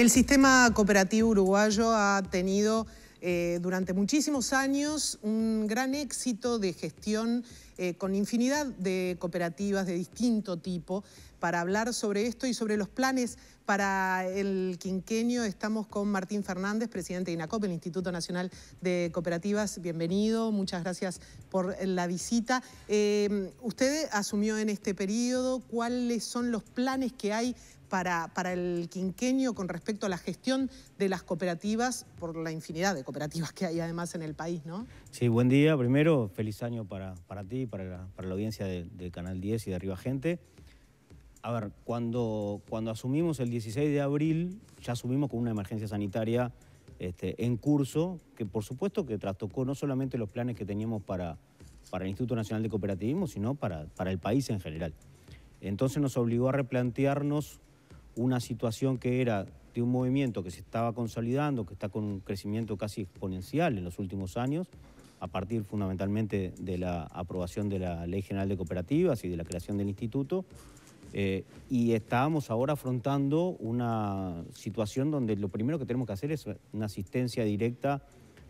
El sistema cooperativo uruguayo ha tenido eh, durante muchísimos años un gran éxito de gestión eh, con infinidad de cooperativas de distinto tipo. Para hablar sobre esto y sobre los planes para el quinquenio estamos con Martín Fernández, presidente de INACOP, el Instituto Nacional de Cooperativas. Bienvenido, muchas gracias por la visita. Eh, usted asumió en este periodo, ¿cuáles son los planes que hay para, el quinquenio con respecto a la gestión de las cooperativas, por la infinidad de cooperativas que hay además en el país, ¿no? Sí, buen día. Primero, feliz año para, para ti, para la, para la audiencia de, Canal 10 y de Arriba Gente. A ver, cuando, cuando asumimos el 16 de abril, ya asumimos con una emergencia sanitaria este, en curso, que por supuesto que trastocó no solamente los planes que teníamos para, para el Instituto Nacional de Cooperativismo, sino para, para el país en general. Entonces nos obligó a replantearnos una situación que era de un movimiento que se estaba consolidando, que está con un crecimiento casi exponencial en los últimos años, a partir fundamentalmente de la aprobación de la Ley General de Cooperativas y de la creación del instituto, eh, y estábamos ahora afrontando una situación donde lo primero que tenemos que hacer es una asistencia directa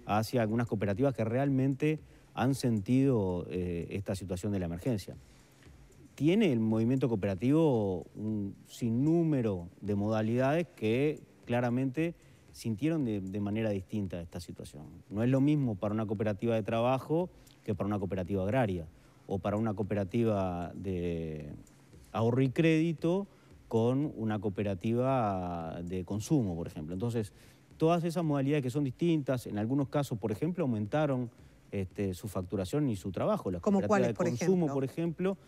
hacia algunas cooperativas que realmente han sentido eh, esta situación de la emergencia tiene el movimiento cooperativo un sinnúmero de modalidades que claramente sintieron de, manera distinta esta situación. No es lo mismo para una cooperativa de trabajo que para una cooperativa agraria o para una cooperativa de ahorro y crédito con una cooperativa de consumo, por ejemplo. Entonces, todas esas modalidades que son distintas, en algunos casos, por ejemplo, aumentaron este, su facturación y su trabajo. La cooperativa de consumo, por ejemplo,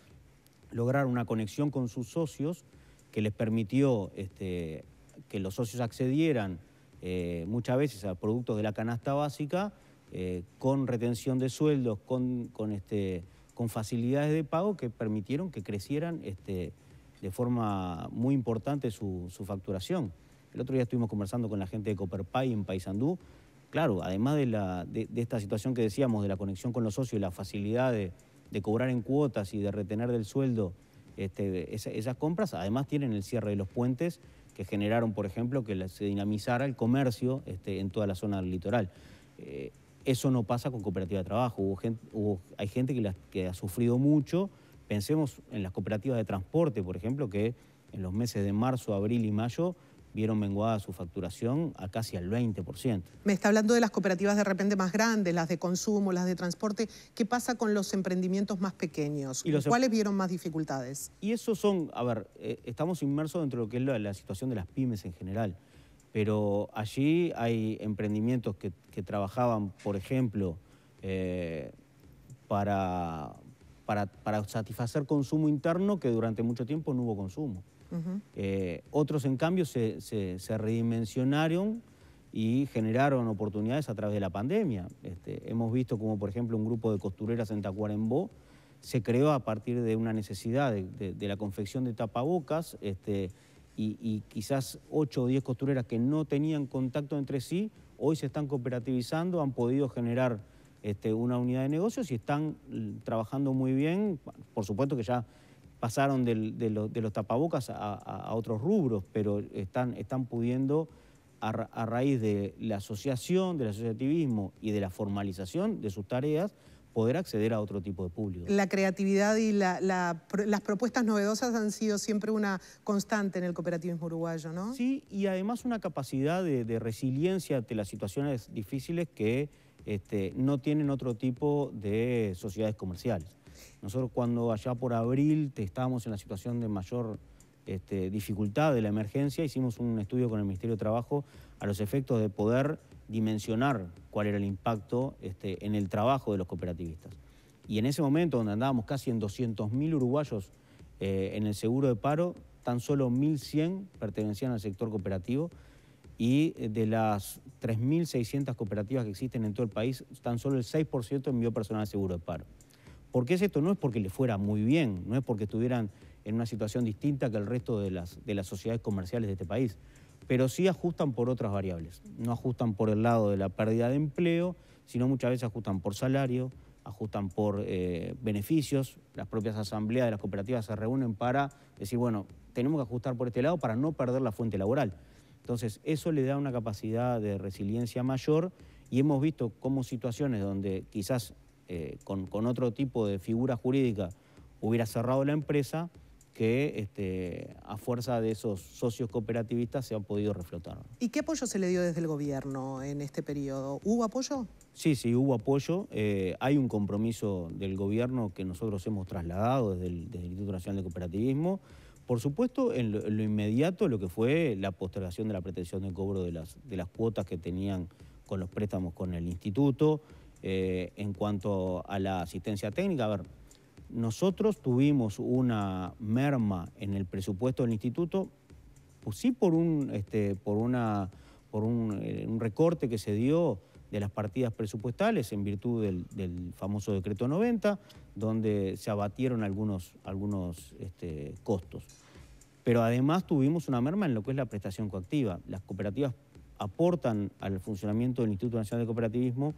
lograr una conexión con sus socios que les permitió este, que los socios accedieran eh, muchas veces a productos de la canasta básica eh, con retención de sueldos, con, este, con facilidades de pago que permitieron que crecieran este, de forma muy importante su, facturación. El otro día estuvimos conversando con la gente de Coperpay en Paysandú. Claro, además de, de esta situación que decíamos de la conexión con los socios y la facilidad de, de cobrar en cuotas y de retener del sueldo este, esas, compras, además tienen el cierre de los puentes que generaron, por ejemplo, que se dinamizara el comercio este, en toda la zona del litoral. Eh, eso no pasa con cooperativa de trabajo. hay gente que, ha sufrido mucho. Pensemos en las cooperativas de transporte, por ejemplo, que en los meses de marzo, abril y mayo vieron menguada su facturación a casi al 20%. Me está hablando de las cooperativas de repente más grandes, las de consumo, las de transporte. ¿Qué pasa con los emprendimientos más pequeños? Y los em- ¿Cuáles vieron más dificultades? Y esos son, a ver, eh, estamos inmersos dentro de lo que es la, situación de las pymes en general, pero allí hay emprendimientos que, trabajaban, por ejemplo, eh, para para, satisfacer consumo interno que durante mucho tiempo no hubo consumo. Eh, otros, en cambio, se, redimensionaron y generaron oportunidades a través de la pandemia. Este, hemos visto como, por ejemplo, un grupo de costureras en Tacuarembó se creó a partir de una necesidad de, la confección de tapabocas este, y, y, quizás 8 o 10 costureras que no tenían contacto entre sí, hoy se están cooperativizando, han podido generar este, una unidad de negocios y están mm, trabajando muy bien. Por supuesto que ya pasaron de, los tapabocas a, otros rubros, pero están, están pudiendo, a, raíz de la asociación, del asociativismo y de la formalización de sus tareas, poder acceder a otro tipo de público. La creatividad y las propuestas novedosas han sido siempre una constante en el cooperativismo uruguayo, ¿no? Sí, y además una capacidad de resiliencia ante las situaciones difíciles que este, no tienen otro tipo de sociedades comerciales. Nosotros cuando allá por abril estábamos en la situación de mayor este, dificultad de la emergencia, hicimos un estudio con el Ministerio de Trabajo a los efectos de poder dimensionar cuál era el impacto este, en el trabajo de los cooperativistas. Y en ese momento, donde andábamos casi en 200.000 uruguayos eh, en el seguro de paro, tan solo 1.100 pertenecían al sector cooperativo y eh, de las 3.600 cooperativas que existen en todo el país, tan solo el 6% envió personal seguro de paro. ¿Por qué es esto? No es porque le fuera muy bien, no es porque estuvieran en una situación distinta que el resto de las, sociedades comerciales de este país, pero sí ajustan por otras variables. No ajustan por el lado de la pérdida de empleo, sino muchas veces ajustan por salario, ajustan por eh, beneficios, las propias asambleas de las cooperativas se reúnen para decir, bueno, tenemos que ajustar por este lado para no perder la fuente laboral. Entonces, eso le da una capacidad de resiliencia mayor y hemos visto cómo situaciones donde quizás eh, con, otro tipo de figura jurídica hubiera cerrado la empresa, que este, a fuerza de esos socios cooperativistas se han podido reflotar. ¿Y qué apoyo se le dio desde el gobierno en este periodo? ¿Hubo apoyo? Sí, sí, hubo apoyo. Eh, hay un compromiso del gobierno que nosotros hemos trasladado desde desde el Instituto Nacional de Cooperativismo. Por supuesto, en lo, inmediato, lo que fue la postergación de la pretensión de cobro de las, cuotas que tenían con los préstamos con el instituto. Eh, en cuanto a la asistencia técnica, a ver, nosotros tuvimos una merma en el presupuesto del instituto, pues sí por un, este, por una, por un, eh, un recorte que se dio de las partidas presupuestales en virtud del, famoso decreto 90, donde se abatieron algunos, algunos este, costos. Pero además tuvimos una merma en lo que es la prestación coactiva. Las cooperativas aportan al funcionamiento del Instituto Nacional de Cooperativismo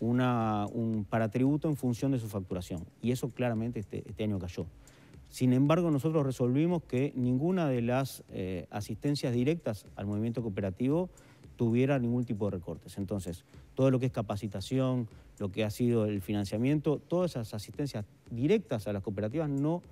un paratributo en función de su facturación. Y eso claramente este, este año cayó. Sin embargo, nosotros resolvimos que ninguna de las eh, asistencias directas al movimiento cooperativo tuviera ningún tipo de recortes. Entonces, todo lo que es capacitación, lo que ha sido el financiamiento, todas esas asistencias directas a las cooperativas no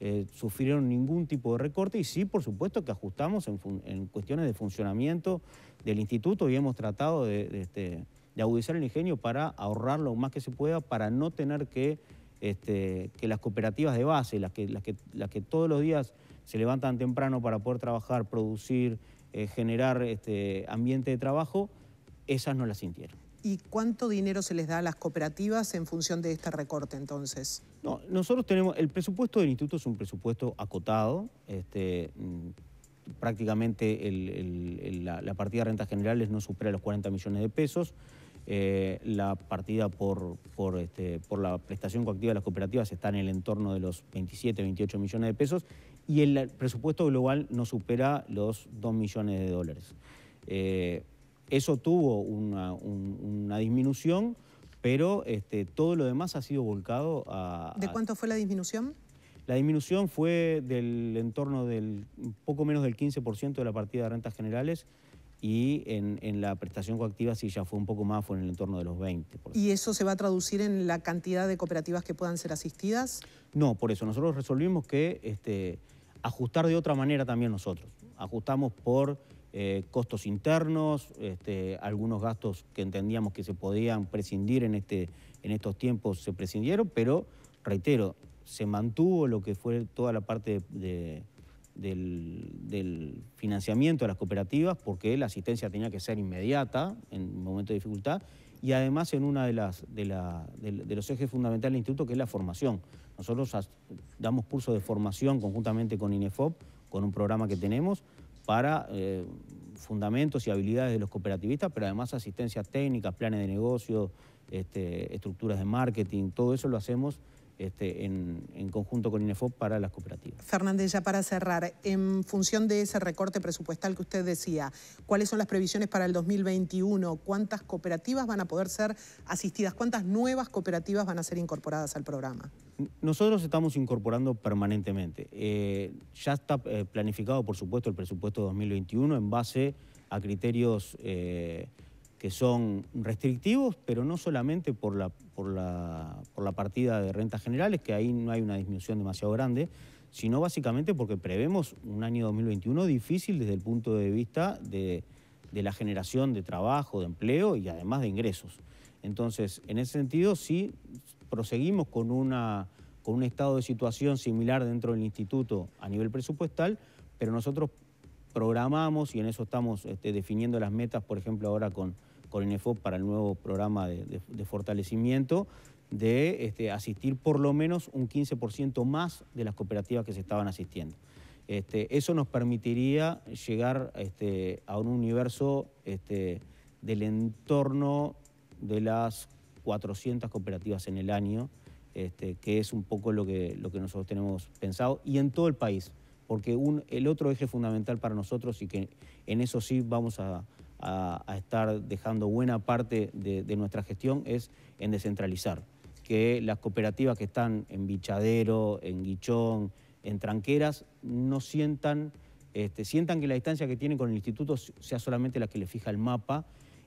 eh, sufrieron ningún tipo de recorte y sí, por supuesto, que ajustamos en, cuestiones de funcionamiento del instituto y hemos tratado este, de, agudizar el ingenio para ahorrar lo más que se pueda, para no tener que, este, que las cooperativas de base, las que, las las que todos los días se levantan temprano para poder trabajar, producir, eh, generar este ambiente de trabajo, esas no las sintieron. ¿Y cuánto dinero se les da a las cooperativas en función de este recorte entonces? No, nosotros tenemos, el presupuesto del instituto es un presupuesto acotado, este, mm, prácticamente la, partida de rentas generales no supera los 40 millones de pesos, eh, la partida por, este, por la prestación coactiva de las cooperativas está en el entorno de los 27, 28 millones de pesos y el presupuesto global no supera los 2 millones de dólares. Eh, eso tuvo una, disminución, pero este, todo lo demás ha sido volcado a... ¿De cuánto fue la disminución? La disminución fue del entorno del poco menos del 15% de la partida de rentas generales y en, la prestación coactiva sí ya fue un poco más, fue en el entorno de los 20. ¿Y eso se va a traducir en la cantidad de cooperativas que puedan ser asistidas? No, por eso nosotros resolvimos que... Este, ajustar de otra manera también nosotros. Ajustamos por eh, costos internos, este, algunos gastos que entendíamos que se podían prescindir en, este, en estos tiempos se prescindieron, pero reitero, se mantuvo lo que fue toda la parte del, financiamiento de las cooperativas porque la asistencia tenía que ser inmediata en momentos de dificultad y además en uno de, de, de, los ejes fundamentales del instituto, que es la formación. Nosotros damos curso de formación conjuntamente con INEFOP, con un programa que tenemos para eh, fundamentos y habilidades de los cooperativistas, pero además asistencias técnicas, planes de negocio, este, estructuras de marketing, todo eso lo hacemos este, en, conjunto con INEFOP para las cooperativas. Fernández, ya para cerrar, en función de ese recorte presupuestal que usted decía, ¿cuáles son las previsiones para el 2021? ¿Cuántas cooperativas van a poder ser asistidas? ¿Cuántas nuevas cooperativas van a ser incorporadas al programa? Nosotros estamos incorporando permanentemente. Eh, ya está eh, planificado, por supuesto, el presupuesto 2021 en base a criterios... Eh, que son restrictivos, pero no solamente por la, por por la partida de rentas generales, que ahí no hay una disminución demasiado grande, sino básicamente porque prevemos un año 2021 difícil desde el punto de vista de, la generación de trabajo, de empleo y además de ingresos. Entonces, en ese sentido, sí proseguimos con, una, con un estado de situación similar dentro del instituto a nivel presupuestal, pero nosotros programamos y en eso estamos este, definiendo las metas, por ejemplo, ahora con, por para el nuevo programa de, fortalecimiento de este, asistir por lo menos un 15% más de las cooperativas que se estaban asistiendo. Este, eso nos permitiría llegar este, a un universo del entorno de las 400 cooperativas en el año, que es un poco lo que, lo que nosotros tenemos pensado, y en todo el país, porque el otro eje fundamental para nosotros y que en eso sí vamos a, a, estar dejando buena parte de, nuestra gestión es en descentralizar. Que las cooperativas que están en Bichadero, en Guichón, en Tranqueras, no sientan, este, sientan que la distancia que tienen con el instituto sea solamente la que le fija el mapa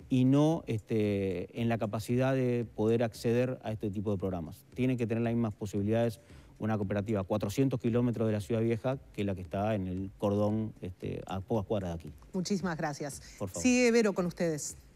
y no este, en la capacidad de poder acceder a este tipo de programas. Tienen que tener las mismas posibilidades una cooperativa a 400 kilómetros de la Ciudad Vieja que la que está en el cordón este, a pocas cuadras de aquí. Muchísimas gracias. Por favor. Sigue Vero con ustedes.